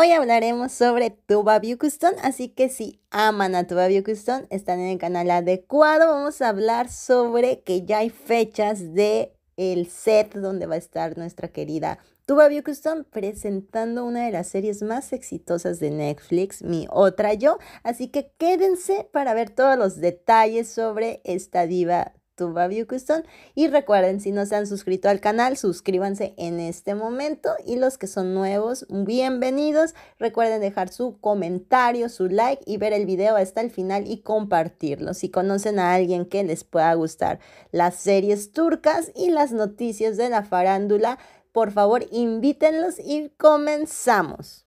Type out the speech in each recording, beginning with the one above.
Hoy hablaremos sobre Tuba View Custom, así que si aman a Tuba View Custom, están en el canal adecuado. Vamos a hablar sobre que ya hay fechas de el set donde va a estar nuestra querida Tuba View Custom presentando una de las series más exitosas de Netflix, Mi Otra Yo. Así que quédense para ver todos los detalles sobre esta diva y recuerden, si no se han suscrito al canal, suscríbanse en este momento. Y los que son nuevos, bienvenidos. Recuerden dejar su comentario, su like y ver el video hasta el final y compartirlo. Si conocen a alguien que les pueda gustar las series turcas y las noticias de la farándula, por favor invítenlos y comenzamos.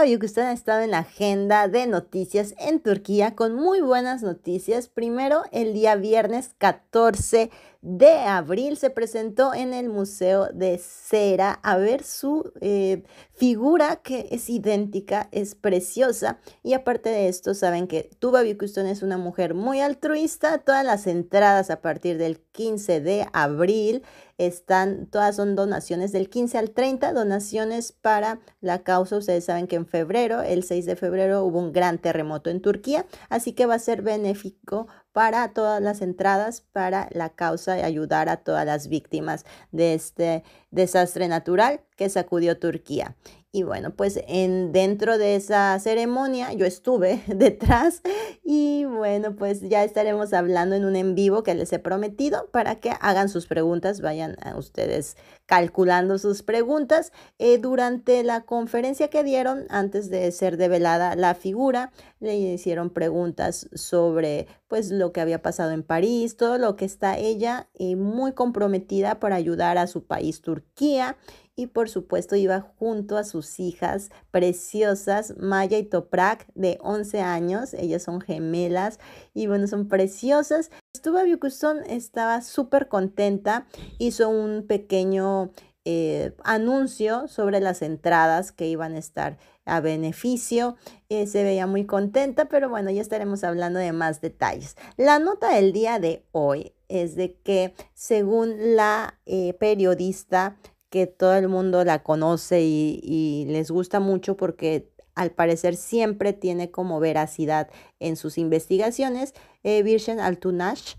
Fabio, que usted ha estado en la agenda de noticias en Turquía con muy buenas noticias. Primero, el día viernes 14 de abril se presentó en el Museo de Cera a ver su eh, figura que es idéntica, es preciosa y aparte de esto saben que Tuba Bicuston es una mujer muy altruista, todas las entradas a partir del 15 de abril están, todas son donaciones del 15 al 30, donaciones para la causa. Ustedes saben que en febrero, el 6 de febrero, hubo un gran terremoto en Turquía, así que va a ser benéfico para todas las entradas para la causa de ayudar a todas las víctimas de este desastre natural que sacudió Turquía. Y bueno, pues en, dentro de esa ceremonia yo estuve detrás y bueno, pues ya estaremos hablando en un en vivo que les he prometido para que hagan sus preguntas, vayan a ustedes calculando sus preguntas. Eh, durante la conferencia que dieron, antes de ser develada la figura, le hicieron preguntas sobre pues lo que había pasado en París, todo lo que está ella eh, muy comprometida para ayudar a su país, Turquía, y por supuesto iba junto a sus hijas preciosas, Maya y Toprak, de 11 años, ellas son gemelas y bueno, son preciosas. a Biocustón, estaba súper contenta, hizo un pequeño eh, anuncio sobre las entradas que iban a estar a beneficio. Eh, se veía muy contenta, pero bueno, ya estaremos hablando de más detalles. La nota del día de hoy es de que según la eh, periodista que todo el mundo la conoce y, les gusta mucho porque al parecer siempre tiene como veracidad en sus investigaciones, eh, Virgen Altunash.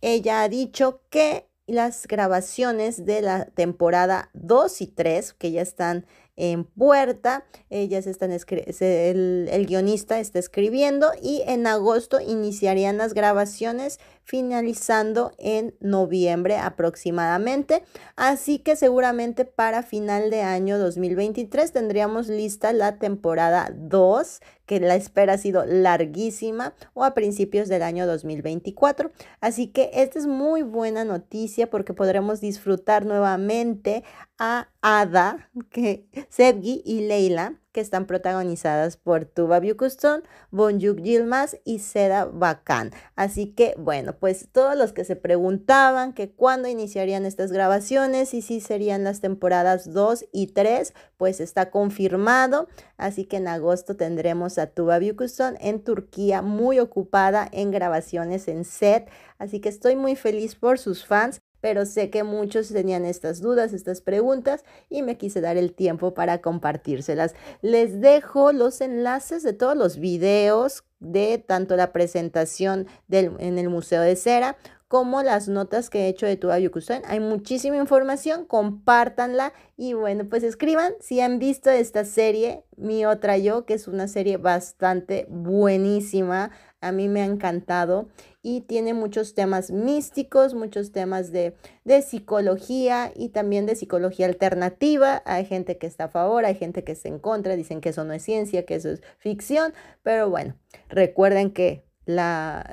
Ella ha dicho que las grabaciones de la temporada 2 y 3, que ya están en puerta, ellas están el, el guionista está escribiendo y en agosto iniciarían las grabaciones finalizando en noviembre aproximadamente. Así que seguramente para final de año 2023 tendríamos lista la temporada 2, que la espera ha sido larguísima, o a principios del año 2024. Así que esta es muy buena noticia porque podremos disfrutar nuevamente a Ada, que, Sevgi y Leila que están protagonizadas por Tuba Custom, Bonjuk Gilmas y Seda Bakan. Así que, bueno, pues todos los que se preguntaban que cuándo iniciarían estas grabaciones y si serían las temporadas 2 y 3, pues está confirmado. Así que en agosto tendremos a Tuba Custom en Turquía, muy ocupada en grabaciones en set. Así que estoy muy feliz por sus fans pero sé que muchos tenían estas dudas, estas preguntas y me quise dar el tiempo para compartírselas. Les dejo los enlaces de todos los videos de tanto la presentación en el Museo de Cera como las notas que he hecho de tu Ayukusen. Hay muchísima información, compártanla y bueno, pues escriban si han visto esta serie, Mi Otra Yo, que es una serie bastante buenísima. A mí me ha encantado y tiene muchos temas místicos, muchos temas de, de psicología y también de psicología alternativa. Hay gente que está a favor, hay gente que está en contra, dicen que eso no es ciencia, que eso es ficción, pero bueno, recuerden que la,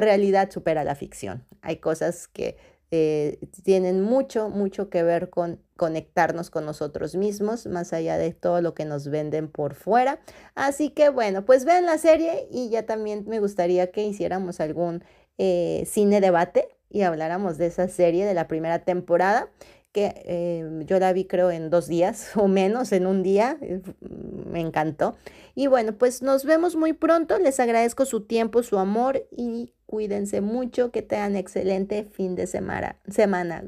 realidad supera la ficción. Hay cosas que eh, tienen mucho, mucho que ver con conectarnos con nosotros mismos, más allá de todo lo que nos venden por fuera. Así que bueno, pues vean la serie y ya también me gustaría que hiciéramos algún eh, cine debate y habláramos de esa serie de la primera temporada que em, yo la vi creo en dos días o menos, en un día, eh, me encantó. Y bueno, pues nos vemos muy pronto, les agradezco su tiempo, su amor y cuídense mucho, que tengan excelente fin de semana. semana.